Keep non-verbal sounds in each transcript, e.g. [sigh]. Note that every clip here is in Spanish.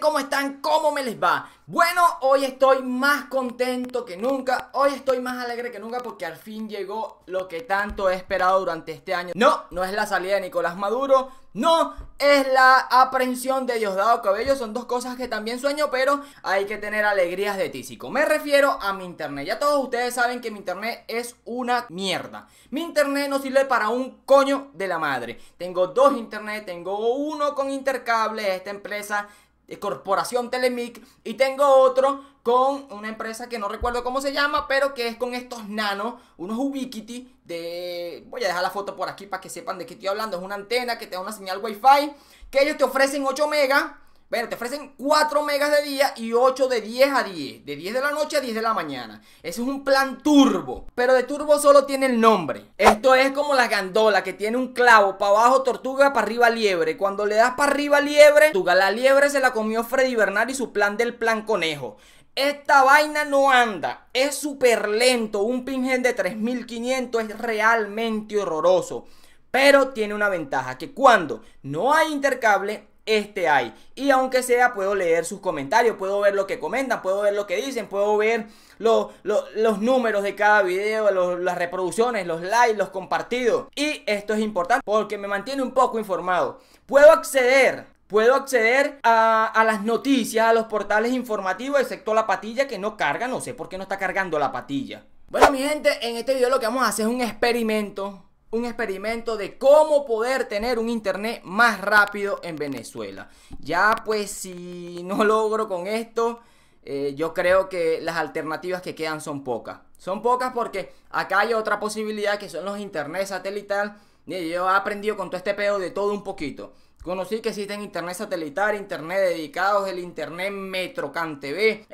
¿Cómo están? ¿Cómo me les va? Bueno, hoy estoy más contento que nunca, hoy estoy más alegre que nunca porque al fin llegó lo que tanto he esperado durante este año. No, no es la salida de Nicolás Maduro, no es la aprehensión de Diosdado Cabello, son dos cosas que también sueño, pero hay que tener alegrías de tísico. Me refiero a mi internet, ya todos ustedes saben que mi internet es una mierda. Mi internet no sirve para un coño de la madre. Tengo dos internet, tengo uno con intercable, esta empresa Corporación Telemic y tengo otro con una empresa que no recuerdo cómo se llama, pero que es con estos nanos, unos ubiquiti de... Voy a dejar la foto por aquí para que sepan de qué estoy hablando. Es una antena que te da una señal wifi que ellos te ofrecen 8 megas bueno, te ofrecen 4 megas de día y 8 de 10 a 10. De 10 de la noche a 10 de la mañana. Eso es un plan turbo. Pero de turbo solo tiene el nombre. Esto es como la gandola que tiene un clavo para abajo tortuga, para arriba liebre. Cuando le das para arriba liebre, tortuga la liebre se la comió Freddy Bernal y su plan del plan conejo. Esta vaina no anda, es súper lento, un pingen de 3500 es realmente horroroso. Pero tiene una ventaja, que cuando no hay intercable, este hay. Y aunque sea, puedo leer sus comentarios, puedo ver lo que comentan, puedo ver lo que dicen, puedo ver los números de cada video, las reproducciones, los likes, los compartidos. Y esto es importante porque me mantiene un poco informado. Puedo acceder Puedo acceder a, a, las noticias, a los portales informativos, excepto la patilla que no carga. No sé por qué no está cargando la patilla. Bueno, mi gente, en este video lo que vamos a hacer es un experimento un experimento de cómo poder tener un internet más rápido en Venezuela. Ya pues si no [laughs] logro con esto, eh, yo creo que las alternativas que quedan son pocas. Son pocas porque acá hay otra posibilidad que son los internet satelital. y Yo he aprendido con todo este pedo de todo un poquito. Conocí que existen internet satelital, internet dedicados, el internet Metrocan TV.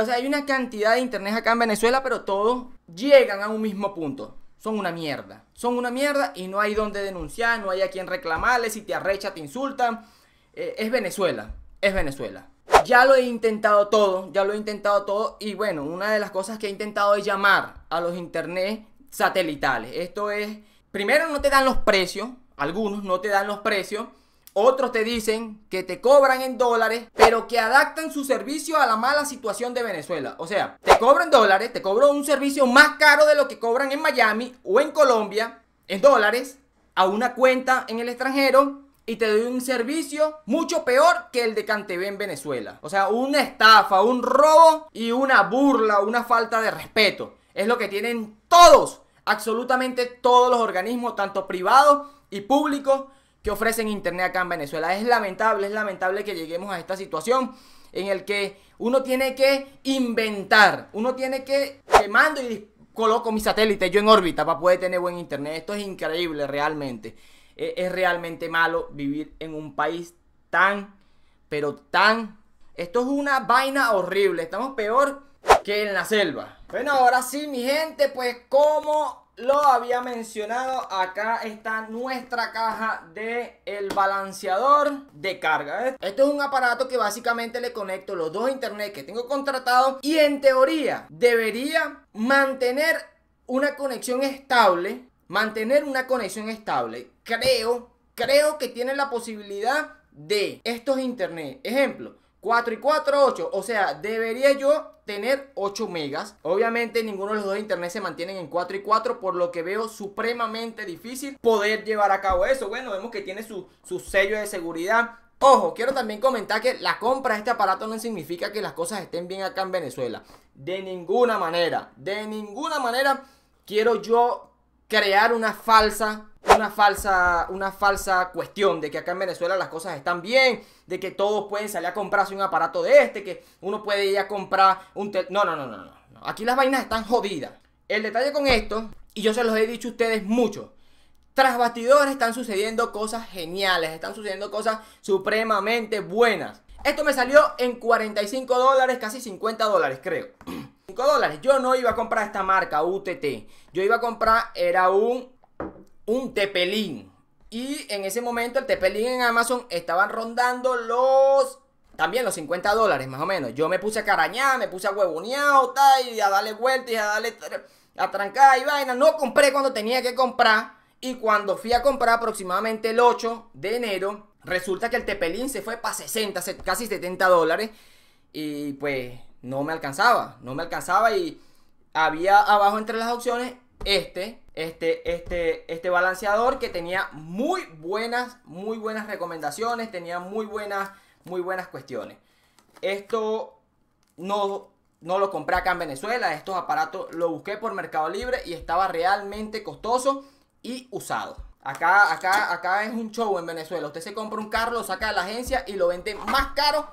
o sea, hay una cantidad de internet acá en Venezuela, pero todos llegan a un mismo punto son una mierda. Son una mierda y no hay donde denunciar, no hay a quien reclamarle, si te arrecha te insultan. Eh, es Venezuela, es Venezuela. Ya lo he intentado todo, ya lo he intentado todo y bueno, una de las cosas que he intentado es llamar a los internet satelitales. Esto es, primero no te dan los precios, algunos no te dan los precios otros te dicen que te cobran en dólares, pero que adaptan su servicio a la mala situación de Venezuela. O sea, te cobran dólares, te cobran un servicio más caro de lo que cobran en Miami o en Colombia, en dólares, a una cuenta en el extranjero y te doy un servicio mucho peor que el de CanTV en Venezuela. O sea, una estafa, un robo y una burla, una falta de respeto. Es lo que tienen todos, absolutamente todos los organismos, tanto privados y públicos que ofrecen Internet acá en Venezuela. Es lamentable, es lamentable que lleguemos a esta situación en el que uno tiene que inventar, uno tiene que, te mando y coloco mi satélite yo en órbita para poder tener buen Internet. Esto es increíble realmente. E-, es realmente malo vivir en un país tan, pero tan... Esto es una vaina horrible. Estamos peor que en la selva. Bueno, ahora sí, mi gente, pues como lo había mencionado, acá está nuestra caja de el balanceador de carga. esto es un aparato que básicamente le conecto los dos internet que tengo contratado y en teoría debería mantener una conexión estable, mantener una conexión estable. Creo, creo que tiene la posibilidad de estos internet. Ejemplo, 4 y 4, 8. O sea, debería yo tener 8 megas. Obviamente ninguno de los dos de internet se mantienen en 4 y 4, por lo que veo supremamente difícil poder llevar a cabo eso. Bueno, vemos que tiene su, su sello de seguridad. Ojo, quiero también comentar que la compra de este aparato no significa que las cosas estén bien acá en Venezuela. De ninguna manera, de ninguna manera quiero yo crear una falsa una falsa, una falsa cuestión de que acá en Venezuela las cosas están bien, de que todos pueden salir a comprarse un aparato de este, que uno puede ir a comprar un... no, no, no, no, no. Aquí las vainas están jodidas. El detalle con esto, y yo se los he dicho a ustedes mucho, tras bastidores están sucediendo cosas geniales, están sucediendo cosas supremamente buenas. Esto me salió en 45 dólares, casi 50 dólares creo. 5 [clears throat] dólares. Yo no iba a comprar esta marca UTT. Yo iba a comprar, era un un tepelín. Y en ese momento el tepelín en Amazon estaban rondando los... También los 50 dólares, más o menos. Yo me puse a carañar, me puse a huevonear, y a darle vueltas, y a darle... A trancar y vaina. No compré cuando tenía que comprar. Y cuando fui a comprar aproximadamente el 8 de enero, resulta que el tepelín se fue para 60, casi 70 dólares. Y pues no me alcanzaba, no me alcanzaba. Y había abajo entre las opciones este, este, este, este balanceador que tenía muy buenas, muy buenas recomendaciones, tenía muy buenas, muy buenas cuestiones. Esto no, no lo compré acá en Venezuela, estos aparatos lo busqué por Mercado Libre y estaba realmente costoso y usado. Acá, acá, acá es un show en Venezuela. Usted se compra un carro, lo saca de la agencia y lo vende más caro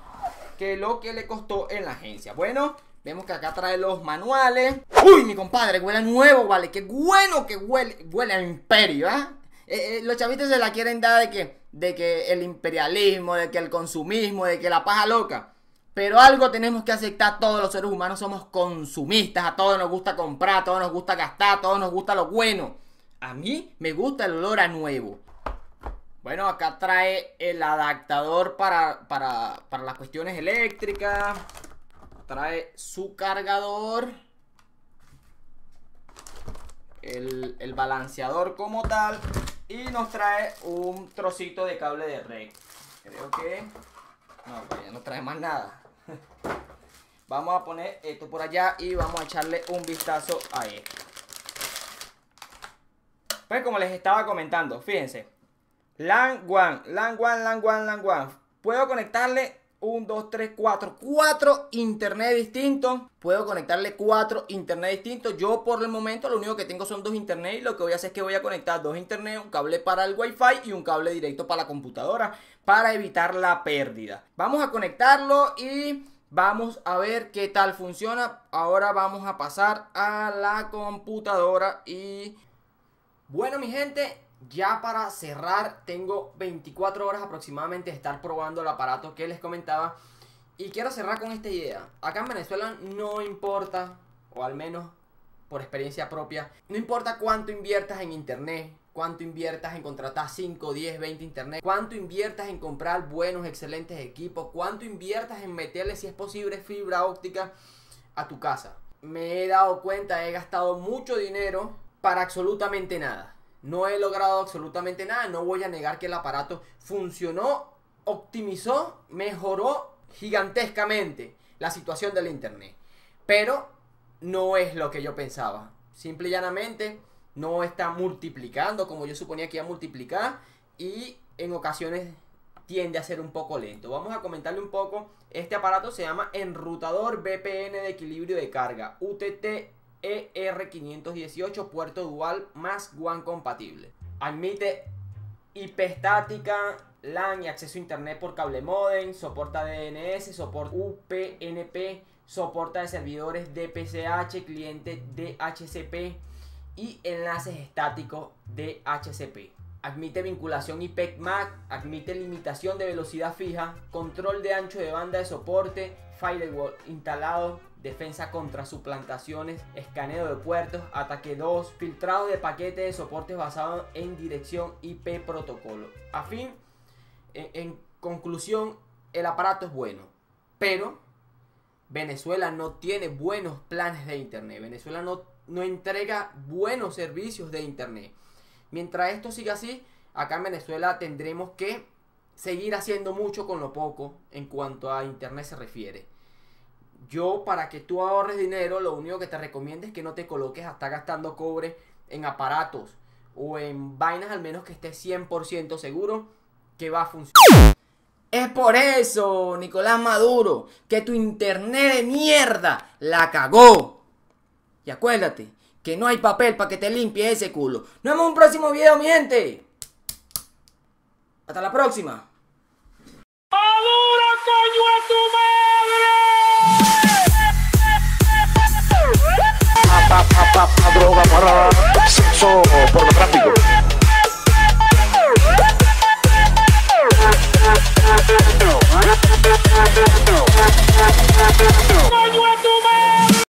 que lo que le costó en la agencia. Bueno, Vemos que acá trae los manuales. ¡Uy, mi compadre! Huele nuevo, vale. ¡Qué bueno que huele! Huele a imperio, ¿ah? eh, ¿eh? los chavitos se la quieren dar de que, de que el imperialismo, de que el consumismo, de que la paja loca. Pero algo tenemos que aceptar todos los seres humanos. Somos consumistas. A todos nos gusta comprar, a todos nos gusta gastar, a todos nos gusta lo bueno. A mí me gusta el olor a nuevo. Bueno, acá trae el adaptador para, para las cuestiones eléctricas trae su cargador, el, balanceador como tal y nos trae un trocito de cable de red. Creo que... No, ya no trae más nada. [laughs] Vamos a poner esto por allá y vamos a echarle un vistazo a esto. Pues como les estaba comentando, fíjense. LAN 1, LAN 1, LAN 1, LAN Puedo conectarle 1, 2, 3, 4, 4 internet distintos. Puedo conectarle 4 internet distintos. Yo por el momento lo único que tengo son dos internet y lo que voy a hacer es que voy a conectar dos internet, un cable para el wifi y un cable directo para la computadora para evitar la pérdida. Vamos a conectarlo y vamos a ver qué tal funciona. Ahora vamos a pasar a la computadora y... Bueno mi gente, ya para cerrar, tengo 24 horas aproximadamente de estar probando el aparato que les comentaba. Y quiero cerrar con esta idea. Acá en Venezuela no importa, o al menos por experiencia propia, no importa cuánto inviertas en internet, cuánto inviertas en contratar 5, 10, 20 internet, cuánto inviertas en comprar buenos, excelentes equipos, cuánto inviertas en meterle, si es posible, fibra óptica a tu casa. Me he dado cuenta, he gastado mucho dinero para absolutamente nada. No he logrado absolutamente nada, no voy a negar que el aparato funcionó, optimizó, mejoró gigantescamente la situación del Internet. Pero no es lo que yo pensaba. Simple y llanamente no está multiplicando como yo suponía que iba a multiplicar y en ocasiones tiende a ser un poco lento. Vamos a comentarle un poco. Este aparato se llama enrutador VPN de equilibrio de carga, UTT ER518 puerto dual más WAN compatible. Admite IP estática, LAN y acceso a internet por cable modem, soporta DNS, soporta UPnP, soporta de servidores DPCH, cliente DHCP y enlaces estáticos DHCP admite vinculación IPEC-MAC, admite limitación de velocidad fija, control de ancho de banda de soporte, firewall instalado, defensa contra suplantaciones, escaneo de puertos, ataque 2, filtrado de paquetes de soportes basado en dirección IP e protocolo. A fin, en, conclusión, el aparato es bueno, pero Venezuela no tiene buenos planes de Internet, Venezuela no entrega buenos servicios de Internet. Mientras esto siga así, acá en Venezuela tendremos que seguir haciendo mucho con lo poco en cuanto a Internet se refiere. Yo, para que tú ahorres dinero, lo único que te recomiendo es que no te coloques hasta gastando cobre en aparatos o en vainas al menos que estés 100% seguro que va a funcionar. Es por eso, Nicolás Maduro, que tu internet de mierda la cagó. Y acuérdate, que no hay papel para que te limpie ese culo. Nos vemos en un próximo video, mi Hasta la próxima. tu